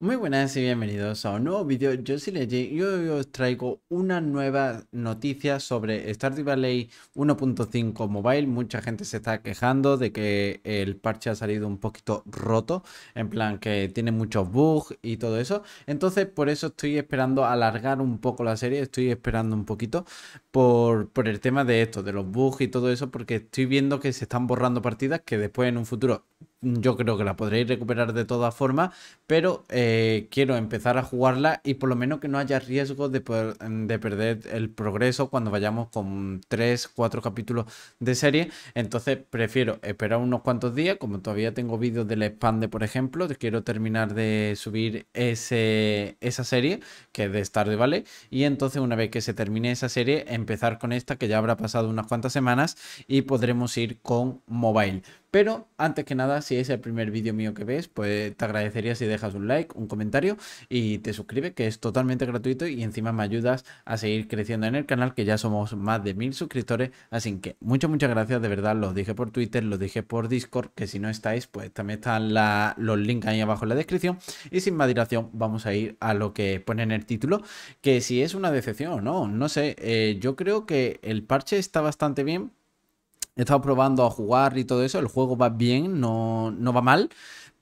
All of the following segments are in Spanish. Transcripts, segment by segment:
Muy buenas y bienvenidos a un nuevo vídeo. Yo soy Legend y hoy os traigo una nueva noticia sobre Stardew Valley 1.5 Mobile. Mucha gente se está quejando de que el parche ha salido un poquito roto, en plan que tiene muchos bugs y todo eso. Entonces, por eso estoy esperando alargar un poco la serie, estoy esperando un poquito por, por el tema de esto, de los bugs y todo eso, porque estoy viendo que se están borrando partidas que después en un futuro yo creo que la podréis recuperar de todas formas, pero eh, quiero empezar a jugarla y por lo menos que no haya riesgo de, de perder el progreso cuando vayamos con 3, 4 capítulos de serie. Entonces prefiero esperar unos cuantos días, como todavía tengo vídeos del expande, por ejemplo, quiero terminar de subir ese, esa serie, que es de tarde, ¿vale? Y entonces una vez que se termine esa serie, empezar con esta que ya habrá pasado unas cuantas semanas y podremos ir con mobile. Pero antes que nada, si es el primer vídeo mío que ves, pues te agradecería si dejas un like, un comentario y te suscribes, que es totalmente gratuito y encima me ayudas a seguir creciendo en el canal, que ya somos más de mil suscriptores. Así que muchas, muchas gracias, de verdad, los dije por Twitter, lo dije por Discord, que si no estáis, pues también están los links ahí abajo en la descripción. Y sin más dilación, vamos a ir a lo que pone en el título, que si es una decepción o no, no sé, eh, yo creo que el parche está bastante bien, he estado probando a jugar y todo eso, el juego va bien, no, no va mal,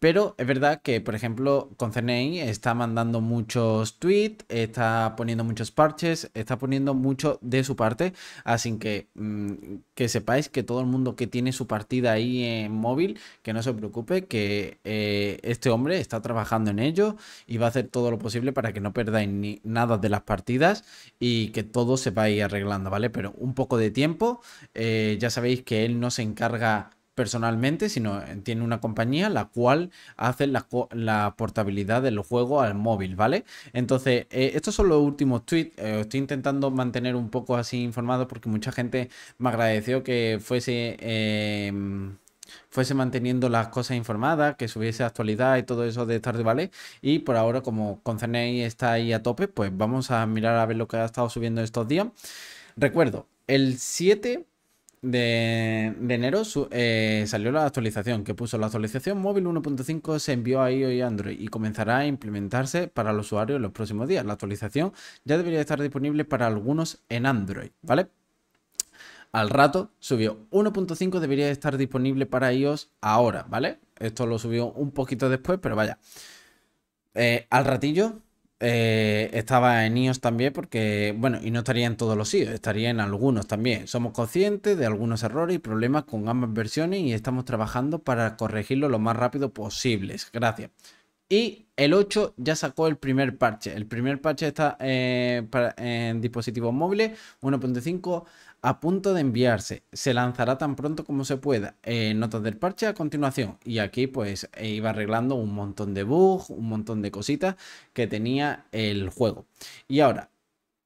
pero es verdad que, por ejemplo, con CNI está mandando muchos tweets, está poniendo muchos parches, está poniendo mucho de su parte. Así que mm, que sepáis que todo el mundo que tiene su partida ahí en móvil, que no se preocupe, que eh, este hombre está trabajando en ello y va a hacer todo lo posible para que no perdáis nada de las partidas y que todo se va a arreglando, ¿vale? Pero un poco de tiempo. Eh, ya sabéis que él no se encarga personalmente, sino eh, tiene una compañía la cual hace la, la portabilidad del juego al móvil, ¿vale? Entonces, eh, estos son los últimos tweets. Eh, estoy intentando mantener un poco así informado porque mucha gente me agradeció que fuese... Em, fuese manteniendo las cosas informadas, que subiese actualidad y todo eso de tarde, ¿vale? Y por ahora, como concernéis, está ahí a tope, pues vamos a mirar a ver lo que ha estado subiendo estos días. Recuerdo, el 7 de, enero eh, salió la actualización que puso la actualización móvil 1.5 se envió a iOS y Android y comenzará a implementarse para los usuarios en los próximos días. La actualización ya debería estar disponible para algunos en Android, ¿vale? Al rato subió 1.5 debería estar disponible para iOS ahora, ¿vale? Esto lo subió un poquito después, pero vaya. Eh, al ratillo eh, estaba en iOS también porque, bueno, y no estaría en todos los iOS, estaría en algunos también. Somos conscientes de algunos errores y problemas con ambas versiones y estamos trabajando para corregirlo lo más rápido posible. Gracias. Y el 8 ya sacó el primer parche. El primer parche está eh, en dispositivos móviles 1.5 a punto de enviarse. Se lanzará tan pronto como se pueda. Eh, notas del parche a continuación. Y aquí pues eh, iba arreglando un montón de bugs, un montón de cositas que tenía el juego. Y ahora,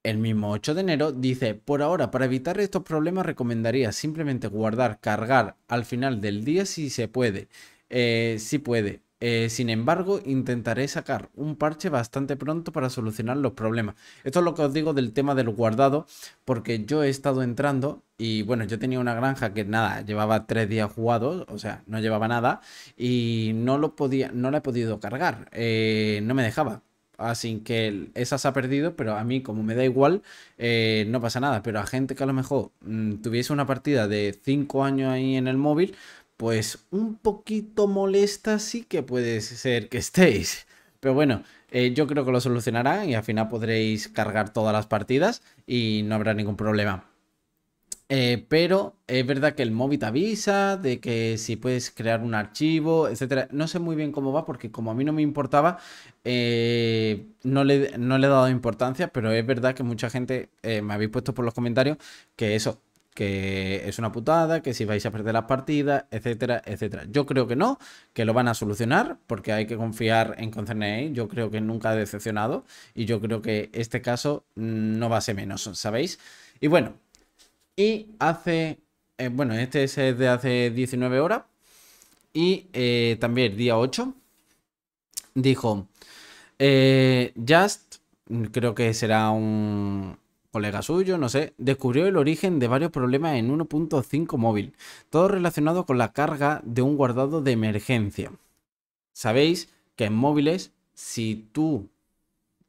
el mismo 8 de enero dice, por ahora, para evitar estos problemas recomendaría simplemente guardar, cargar al final del día si se puede. Eh, si puede, eh, sin embargo, intentaré sacar un parche bastante pronto para solucionar los problemas. Esto es lo que os digo del tema del guardado, porque yo he estado entrando y bueno, yo tenía una granja que nada, llevaba tres días jugados, o sea, no llevaba nada y no lo podía, no la he podido cargar, eh, no me dejaba. Así que esa se ha perdido, pero a mí como me da igual, eh, no pasa nada. Pero a gente que a lo mejor mm, tuviese una partida de 5 años ahí en el móvil, pues un poquito molesta sí que puede ser que estéis. Pero bueno, eh, yo creo que lo solucionarán y al final podréis cargar todas las partidas y no habrá ningún problema. Eh, pero es verdad que el móvil avisa de que si puedes crear un archivo, etcétera. No sé muy bien cómo va porque como a mí no me importaba, eh, no, le, no, le, he dado importancia, pero es verdad que mucha gente me habéis puesto por los comentarios que eso, que es una putada, que si vais a perder las partidas, etcétera, etcétera. Yo creo que no, que lo van a solucionar, porque hay que confiar en ConcernAI. Yo creo que nunca ha decepcionado y yo creo que este caso no va a ser menos, ¿sabéis? Y bueno, y hace, eh, bueno, este es de hace 19 horas y eh, también día 8 dijo, eh, Just, creo que será un, colega suyo, no sé, descubrió el origen de varios problemas en 1.5 móvil, todo relacionado con la carga de un guardado de emergencia. Sabéis que en móviles, si tú,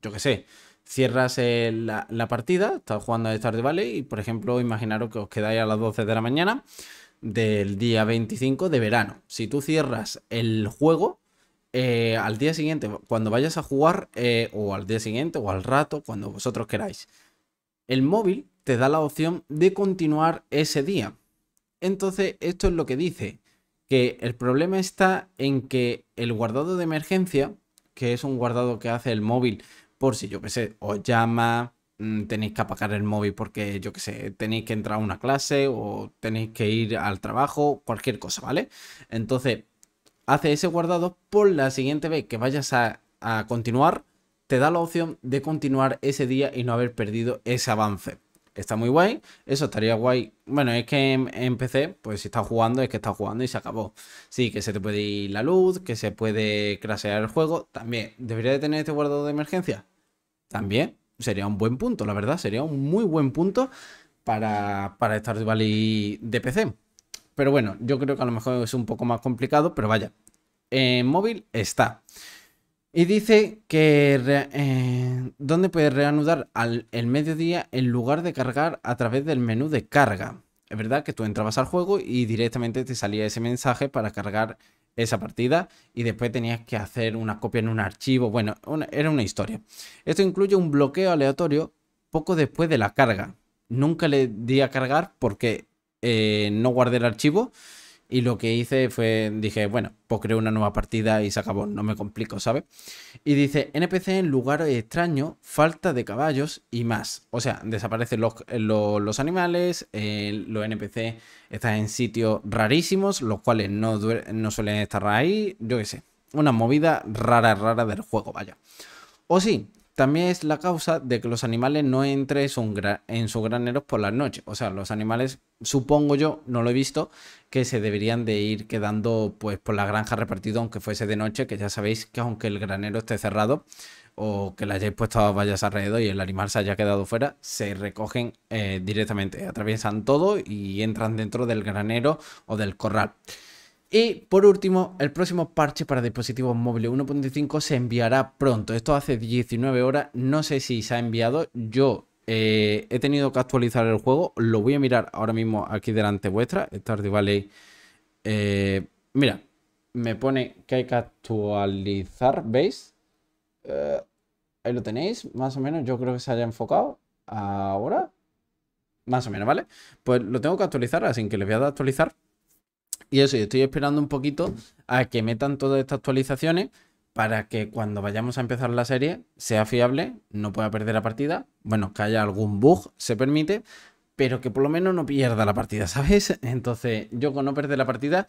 yo que sé, cierras la, partida, estás jugando a de Valley y, por ejemplo, imaginaros que os quedáis a las 12 de la mañana del día 25 de verano. Si tú cierras el juego, eh, al día siguiente, cuando vayas a jugar, eh, o al día siguiente, o al rato, cuando vosotros queráis, el móvil te da la opción de continuar ese día. Entonces, esto es lo que dice, que el problema está en que el guardado de emergencia, que es un guardado que hace el móvil por si yo qué sé, os llama, mm, tenéis que apagar el móvil porque yo que sé, tenéis que entrar a una clase o tenéis que ir al trabajo, cualquier cosa, ¿vale? Entonces, hace ese guardado por la siguiente vez que vayas a continuar, te da la opción de continuar ese día y no haber perdido ese avance. Está muy guay, eso estaría guay. Bueno, es que en, PC, pues si estás jugando, es que estás jugando y se acabó. Sí, que se te puede ir la luz, que se puede crasear el juego. También, ¿debería de tener este guardado de emergencia? También, sería un buen punto, la verdad, sería un muy buen punto para, para de Valley de PC. Pero bueno, yo creo que a lo mejor es un poco más complicado, pero vaya, en eh, móvil está. Y dice que eh, donde puedes reanudar al mediodía en lugar de cargar a través del menú de carga. Es verdad que tú entrabas al juego y directamente te salía ese mensaje para cargar esa partida y después tenías que hacer una copia en un archivo. Bueno, era una historia. Esto incluye un bloqueo aleatorio poco después de la carga. Nunca le di a cargar porque eh, no guardé el archivo y lo que hice fue, dije, bueno, pues creo una nueva partida y se acabó, no me complico, ¿sabes? Y dice, NPC en lugar extraño, falta de caballos y más. O sea, desaparecen los, eh, los, animales, eh, los NPC están en sitios rarísimos, los cuales no, no suelen estar ahí, yo qué sé. Una movida rara, rara del juego, vaya. O sí, también es la causa de que los animales no entren en sus graneros por la noche. O sea, los animales, supongo yo, no lo he visto, que se deberían de ir quedando pues por la granja repartido, aunque fuese de noche, que ya sabéis que aunque el granero esté cerrado o que le hayáis puesto vallas alrededor y el animal se haya quedado fuera, se recogen eh, directamente, atraviesan todo y entran dentro del granero o del corral. Y por último, el próximo parche para dispositivos móviles 1.5 se enviará pronto. Esto hace 19 horas, no sé si se ha enviado. Yo eh, he tenido que actualizar el juego, lo voy a mirar ahora mismo aquí delante vuestra. Stardew Valley. Eh, mira, me pone que hay que actualizar, ¿veis? Eh, ahí lo tenéis, más o menos. Yo creo que se haya enfocado ahora. Más o menos, ¿vale? Pues lo tengo que actualizar, así que les voy a dar a actualizar. Y eso, y estoy esperando un poquito a que metan todas estas actualizaciones para que cuando vayamos a empezar la serie sea fiable, no pueda perder la partida. Bueno, que haya algún bug, se permite, pero que por lo menos no pierda la partida, ¿sabes? Entonces, yo con no perder la partida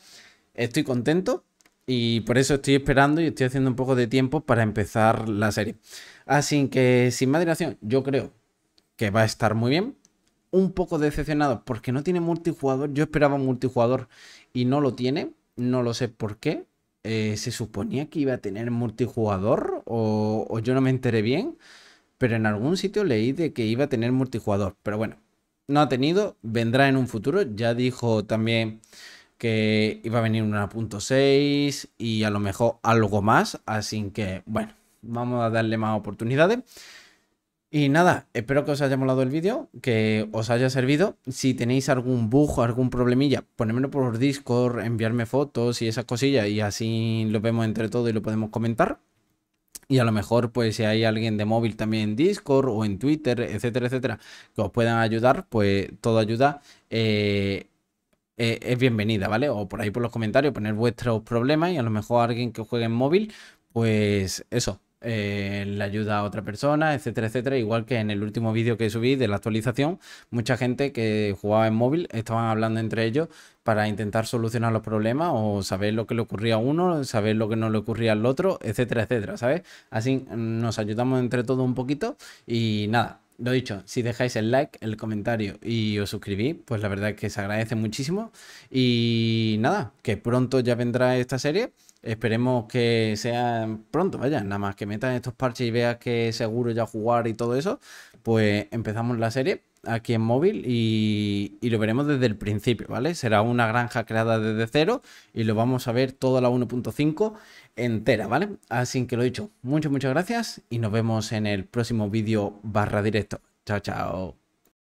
estoy contento y por eso estoy esperando y estoy haciendo un poco de tiempo para empezar la serie. Así que, sin más dilación, yo creo que va a estar muy bien. Un poco decepcionado porque no tiene multijugador. Yo esperaba multijugador y no lo tiene, no lo sé por qué. Eh, se suponía que iba a tener multijugador o, o yo no me enteré bien, pero en algún sitio leí de que iba a tener multijugador. Pero bueno, no ha tenido, vendrá en un futuro. Ya dijo también que iba a venir una .6 y a lo mejor algo más. Así que, bueno, vamos a darle más oportunidades. Y nada, espero que os haya molado el vídeo, que os haya servido. Si tenéis algún bug algún problemilla, ponedmelo por Discord, enviarme fotos y esas cosillas y así lo vemos entre todos y lo podemos comentar. Y a lo mejor, pues si hay alguien de móvil también en Discord o en Twitter, etcétera, etcétera, que os puedan ayudar, pues toda ayuda eh, eh, es bienvenida, ¿vale? O por ahí por los comentarios poner vuestros problemas y a lo mejor alguien que juegue en móvil, pues eso, eh, le la ayuda a otra persona, etcétera, etcétera. Igual que en el último vídeo que subí de la actualización, mucha gente que jugaba en móvil estaban hablando entre ellos para intentar solucionar los problemas o saber lo que le ocurría a uno, saber lo que no le ocurría al otro, etcétera, etcétera, ¿sabes? Así nos ayudamos entre todos un poquito y nada, lo dicho, si dejáis el like, el comentario y os suscribís, pues la verdad es que se agradece muchísimo. Y nada, que pronto ya vendrá esta serie. Esperemos que sea pronto, vaya, nada más que metan estos parches y veas que seguro ya jugar y todo eso, pues empezamos la serie aquí en móvil y, y, lo veremos desde el principio, ¿vale? Será una granja creada desde cero y lo vamos a ver toda la 1.5 entera, ¿vale? Así que lo dicho, muchas, muchas gracias y nos vemos en el próximo vídeo barra directo. Chao, chao.